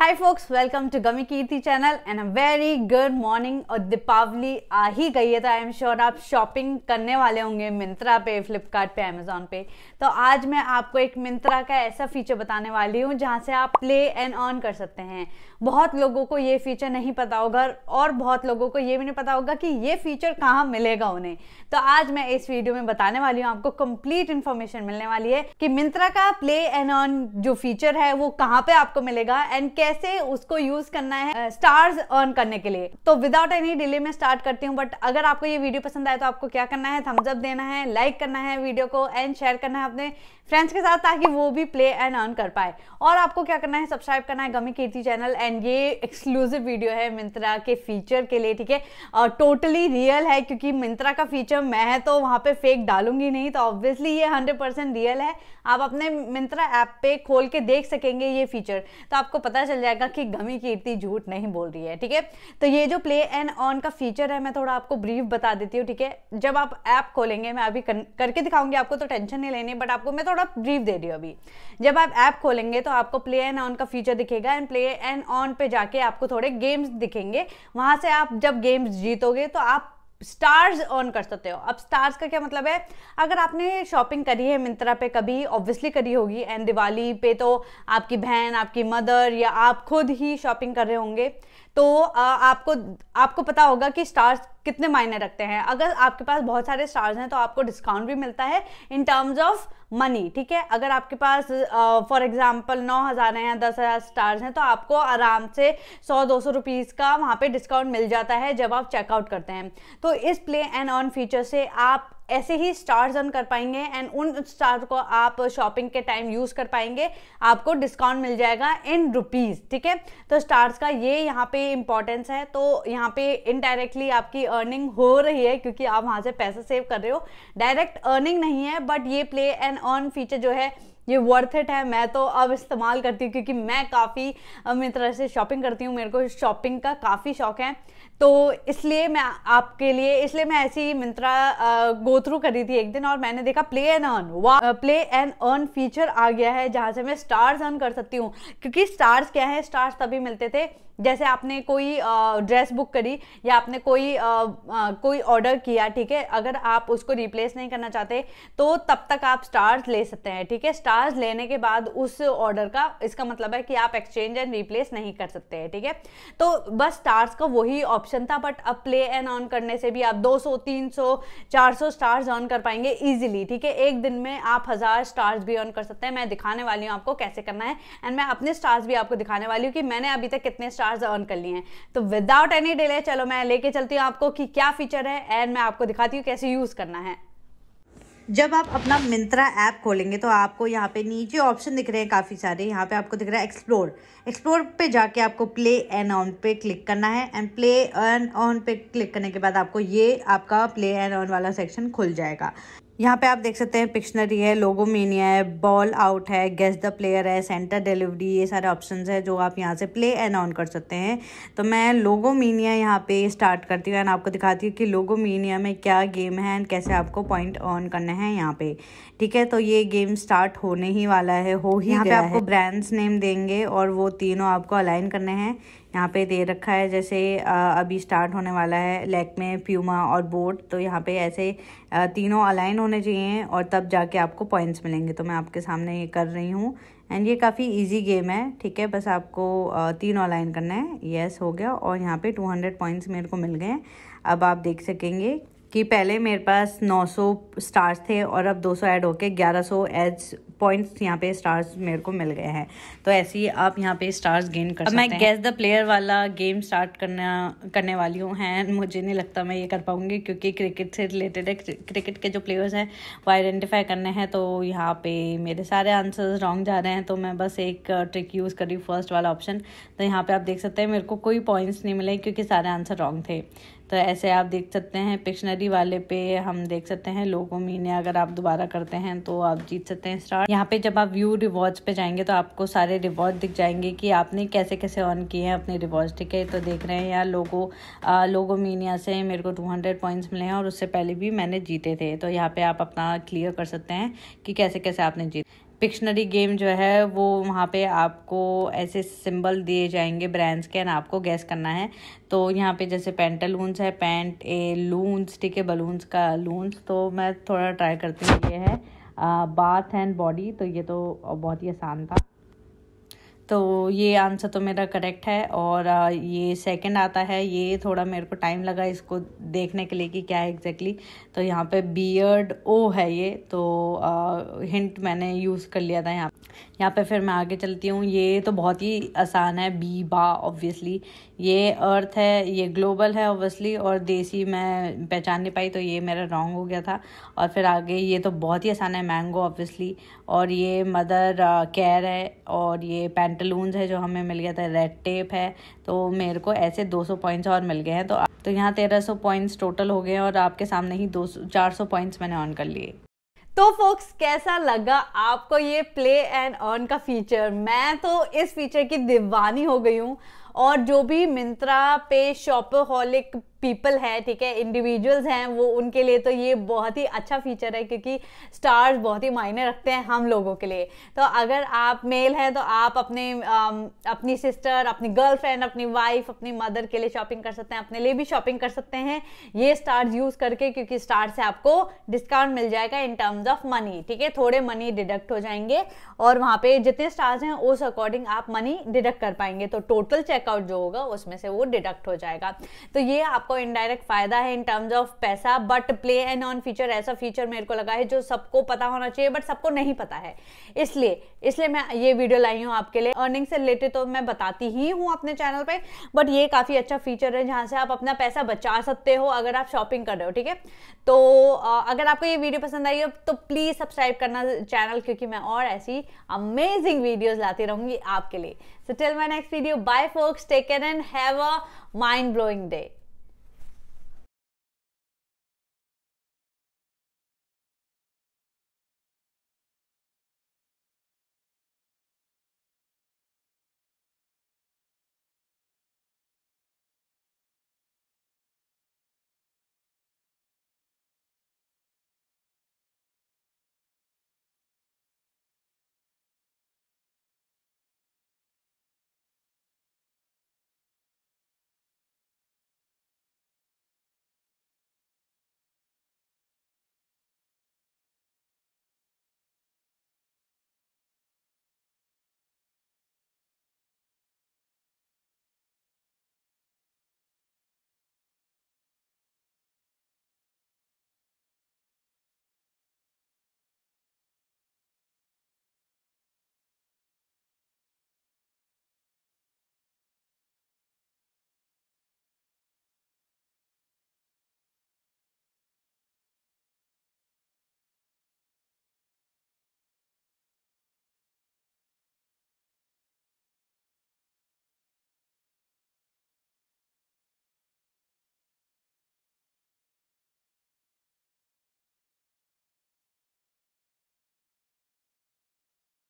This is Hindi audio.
High folks welcome to gummy Kirti channel and a very good morning और दीपावली आ ही गई है तो आई एम श्योर आप शॉपिंग करने वाले होंगे मिंत्रा पे फ्लिपकार्ट पे अमेजोन पे तो आज मैं आपको एक मिंत्रा का ऐसा फीचर बताने वाली हूँ जहाँ से आप प्ले एंड ऑन कर सकते हैं बहुत लोगों को ये फीचर नहीं पता होगा और बहुत लोगों को ये भी नहीं पता होगा कि ये फीचर कहाँ मिलेगा उन्हें तो आज मैं इस वीडियो में बताने वाली हूँ आपको कंप्लीट इन्फॉर्मेशन मिलने वाली है कि मिंत्रा का प्ले एंड ऑन जो फीचर है वो कहाँ पे आपको मिलेगा एंड कैसे उसको यूज करना है स्टार्स अर्न करने के लिए तो विदाउट एनी डिले मैं स्टार्ट करती हूँ बट अगर आपको ये वीडियो पसंद आए तो आपको क्या करना है थम्सअप देना है लाइक करना है वीडियो को एंड शेयर करना है अपने फ्रेंड्स के साथ ताकि वो भी प्ले एंड अर्न कर पाए और आपको क्या करना है सब्सक्राइब करना है गमी कीर्ति चैनल एंड ये एक्सक्लूसिव वीडियो है मिंत्रा के फीचर के लिए ठीक है टोटली रियल है क्योंकि मिंत्रा का फीचर मैं है तो वहाँ पे फेक डालूंगी नहीं तो ऑब्वियसली ये हंड्रेड परसेंट रियल है आप अपने मिंत्रा ऐप पे खोल के देख सकेंगे ये फीचर तो आपको पता चल चल जाएगा कि गमी कीर्ति झूठ नहीं बोल रही है ठीक है तो ये जो प्ले एंड ऑन का फीचर है मैं थोड़ा आपको ब्रीफ बता देती हूँ ठीक है जब आप ऐप खोलेंगे मैं अभी कर, करके दिखाऊंगी आपको तो टेंशन नहीं लेनी बट आपको मैं थोड़ा ब्रीफ दे रही हूँ अभी जब आप ऐप खोलेंगे तो आपको प्ले एंड ऑन का फीचर दिखेगा एंड प्ले एंड ऑन पे जाके आपको थोड़े गेम्स दिखेंगे वहां से आप जब गेम्स जीतोगे तो आप स्टार्स अर्न कर सकते हो अब स्टार्स का क्या मतलब है अगर आपने शॉपिंग करी है मिंत्रा पे कभी ऑब्वियसली करी होगी एंड दिवाली पे तो आपकी बहन आपकी मदर या आप खुद ही शॉपिंग कर रहे होंगे तो आपको आपको पता होगा कि स्टार्स कितने मायने रखते हैं अगर आपके पास बहुत सारे स्टार्स हैं तो आपको डिस्काउंट भी मिलता है इन टर्म्स ऑफ मनी ठीक है अगर आपके पास फॉर एग्जांपल नौ हज़ार हैं या दस हज़ार स्टार्स हैं तो आपको आराम से सौ दो सौ रुपीज़ का वहाँ पे डिस्काउंट मिल जाता है जब आप चेकआउट करते हैं तो इस प्ले एंड ऑन फीचर से आप ऐसे ही स्टार्स अर्न कर पाएंगे एंड उन स्टार को आप शॉपिंग के टाइम यूज़ कर पाएंगे आपको डिस्काउंट मिल जाएगा इन रुपीज़ ठीक है तो स्टार्स का ये यहाँ पे इंपॉर्टेंस है तो यहाँ पे इनडायरेक्टली आपकी अर्निंग हो रही है क्योंकि आप वहाँ से पैसे सेव कर रहे हो डायरेक्ट अर्निंग नहीं है बट ये प्ले एंड अर्न फीचर जो है ये वर्थ इट है मैं तो अब इस्तेमाल करती हूँ क्योंकि मैं काफ़ी मेरी तरह से शॉपिंग करती हूँ मेरे को शॉपिंग का काफ़ी शौक है तो इसलिए मैं आपके लिए इसलिए मैं ऐसी मिंत्रा गो थ्रू करी थी एक दिन और मैंने देखा play and earn play and earn feature आ गया है जहाँ से मैं स्टार्स अर्न कर सकती हूँ क्योंकि स्टार्स क्या है स्टार्स तभी मिलते थे जैसे आपने कोई ड्रेस बुक करी या आपने कोई आ, आ, कोई ऑर्डर किया ठीक है अगर आप उसको रिप्लेस नहीं करना चाहते तो तब तक आप स्टार्स ले सकते हैं ठीक है स्टार्स लेने के बाद उस ऑर्डर का इसका मतलब है कि आप एक्सचेंज एंड रिप्लेस नहीं कर सकते हैं ठीक है तो बस स्टार्स का वही ऑप्शन था बट अब प्ले एंड ऑन करने से भी आप 200 300 400 स्टार्स ऑन कर पाएंगे ईजिली ठीक है एक दिन में आप हज़ार स्टार्स भी ऑन कर सकते हैं मैं दिखाने वाली हूँ आपको कैसे करना है एंड मैं अपने स्टार्स भी आपको दिखाने वाली हूँ कि मैंने अभी तक कितने स्टार स्टार्स अर्न कर लिए हैं तो विदाउट एनी डिले चलो मैं लेके चलती हूँ आपको कि क्या फीचर है एंड मैं आपको दिखाती हूँ कैसे यूज़ करना है जब आप अपना मिंत्रा ऐप खोलेंगे तो आपको यहाँ पे नीचे ऑप्शन दिख रहे हैं काफ़ी सारे यहाँ पे आपको दिख रहा है एक्सप्लोर एक्सप्लोर पे जाके आपको प्ले एंड ऑन पे क्लिक करना है एंड प्ले एंड ऑन पे क्लिक करने के बाद आपको ये आपका प्ले एंड ऑन वाला सेक्शन खुल जाएगा यहाँ पे आप देख सकते हैं पिक्शनरी है लोगो मीनिया है बॉल आउट है गेस द प्लेयर है सेंटर डिलीवरी ये सारे ऑप्शंस है जो आप यहाँ से प्ले एंड ऑन कर सकते हैं तो मैं लोगो मीनिया यहाँ पे स्टार्ट करती हूँ एंड आपको दिखाती हूँ कि मीनिया में क्या गेम है एंड कैसे आपको पॉइंट ऑन करना है यहाँ पे ठीक है तो ये गेम स्टार्ट होने ही वाला है हो ही यहाँ पे आपको ब्रांड्स नेम देंगे और वो तीनों आपको अलाइन करने हैं यहाँ पे दे रखा है जैसे अभी स्टार्ट होने वाला है लेक में प्यूमा और बोट तो यहाँ पे ऐसे तीनों अलाइन होने चाहिए और तब जाके आपको पॉइंट्स मिलेंगे तो मैं आपके सामने ये कर रही हूँ एंड ये काफ़ी इजी गेम है ठीक है बस आपको तीनों अलाइन करना है येस हो गया और यहाँ पे 200 पॉइंट्स मेरे को मिल गए अब आप देख सकेंगे कि पहले मेरे पास 900 स्टार्स थे और अब 200 ऐड होके 1100 सौ एज पॉइंट्स यहाँ पे स्टार्स मेरे को मिल गए हैं तो ऐसे ही आप यहाँ पे स्टार्स गेन कर अब सकते मैं गैस द प्लेयर वाला गेम स्टार्ट करना करने वाली हूँ हैं मुझे नहीं लगता मैं ये कर पाऊँगी क्योंकि क्रिकेट से रिलेटेड है क्रिकेट के जो प्लेयर्स हैं वो आइडेंटिफाई करने हैं तो यहाँ पे मेरे सारे आंसर्स रॉन्ग जा रहे हैं तो मैं बस एक ट्रिक यूज़ करी फर्स्ट वाला ऑप्शन तो यहाँ पर आप देख सकते हैं मेरे को कोई पॉइंट्स नहीं मिले क्योंकि सारे आंसर रॉन्ग थे तो ऐसे आप देख सकते हैं पिक्शनरी वाले पे हम देख सकते हैं लोगो मीने अगर आप दोबारा करते हैं तो आप जीत सकते हैं स्टार यहाँ पे जब आप व्यू रिवॉर्ड्स पे जाएंगे तो आपको सारे रिवॉर्ड दिख जाएंगे कि आपने कैसे कैसे ऑन किए हैं अपने रिवॉर्ड्स ठीक है तो देख रहे हैं यार लोगो लोगो मीनिया से मेरे को टू हंड्रेड पॉइंट्स मिले हैं और उससे पहले भी मैंने जीते थे तो यहाँ पे आप अपना क्लियर कर सकते हैं कि कैसे कैसे आपने जीते पिक्शनरी गेम जो है वो वहाँ पे आपको ऐसे सिंबल दिए जाएंगे ब्रांड्स के एंड आपको गैस करना है तो यहाँ पे जैसे पेंटालून्स है पेंट ए लून्स ठीक है बलून्स का लून्स तो मैं थोड़ा ट्राई करती हूँ ये है बाथ एंड बॉडी तो ये तो बहुत ही आसान था तो ये आंसर तो मेरा करेक्ट है और ये सेकंड आता है ये थोड़ा मेरे को टाइम लगा इसको देखने के लिए कि क्या है एग्जैक्टली exactly. तो यहाँ पे बियर्ड ओ है ये तो आ, हिंट मैंने यूज़ कर लिया था यहाँ यहाँ पे फिर मैं आगे चलती हूँ ये तो बहुत ही आसान है बी बा ऑब्वियसली ये अर्थ है ये ग्लोबल है ऑब्वियसली और देसी मैं पहचान नहीं पाई तो ये मेरा रॉन्ग हो गया था और फिर आगे ये तो बहुत ही आसान है मैंगो ऑब्वियसली और ये मदर केयर है और ये पैंट पेंटलून्स है जो हमें मिल गया था रेड टेप है तो मेरे को ऐसे 200 पॉइंट्स और मिल गए हैं तो तो यहाँ 1300 पॉइंट्स टोटल हो गए हैं और आपके सामने ही 200 400 पॉइंट्स मैंने ऑन कर लिए तो फोक्स कैसा लगा आपको ये प्ले एंड अर्न का फीचर मैं तो इस फीचर की दीवानी हो गई हूँ और जो भी मिंत्रा पे शॉपहॉलिक पीपल है ठीक है इंडिविजुअल्स हैं वो उनके लिए तो ये बहुत ही अच्छा फीचर है क्योंकि स्टार्स बहुत ही मायने रखते हैं हम लोगों के लिए तो अगर आप मेल हैं तो आप अपने अपनी सिस्टर अपनी गर्लफ्रेंड अपनी वाइफ अपनी मदर के लिए शॉपिंग कर सकते हैं अपने लिए भी शॉपिंग कर सकते हैं ये स्टार्स यूज़ करके क्योंकि स्टार्स से आपको डिस्काउंट मिल जाएगा इन टर्म्स ऑफ मनी ठीक है थोड़े मनी डिडक्ट हो जाएंगे और वहाँ पे जितने स्टार्स हैं उस अकॉर्डिंग आप मनी डिडक्ट कर पाएंगे तो टोटल चेकआउट जो होगा उसमें से वो डिडक्ट हो जाएगा तो ये आप आपको इनडायरेक्ट फायदा है इन टर्म्स ऑफ पैसा but play and earn feature ऐसा फीचर मेरे को लगा है जो सबको पता होना चाहिए बट सबको नहीं पता है इसलिए इसलिए मैं ये वीडियो लाई हूँ आपके लिए अर्निंग से रिलेटेड तो मैं बताती ही हूँ अपने चैनल पर बट ये काफ़ी अच्छा फीचर है जहाँ से आप अपना पैसा बचा सकते हो अगर आप शॉपिंग कर रहे हो ठीक है तो अगर आपको ये वीडियो पसंद आई हो तो प्लीज़ सब्सक्राइब करना चैनल क्योंकि मैं और ऐसी अमेजिंग वीडियोज़ लाती रहूँगी आपके लिए So till my next video, bye folks, take care and have a mind-blowing day.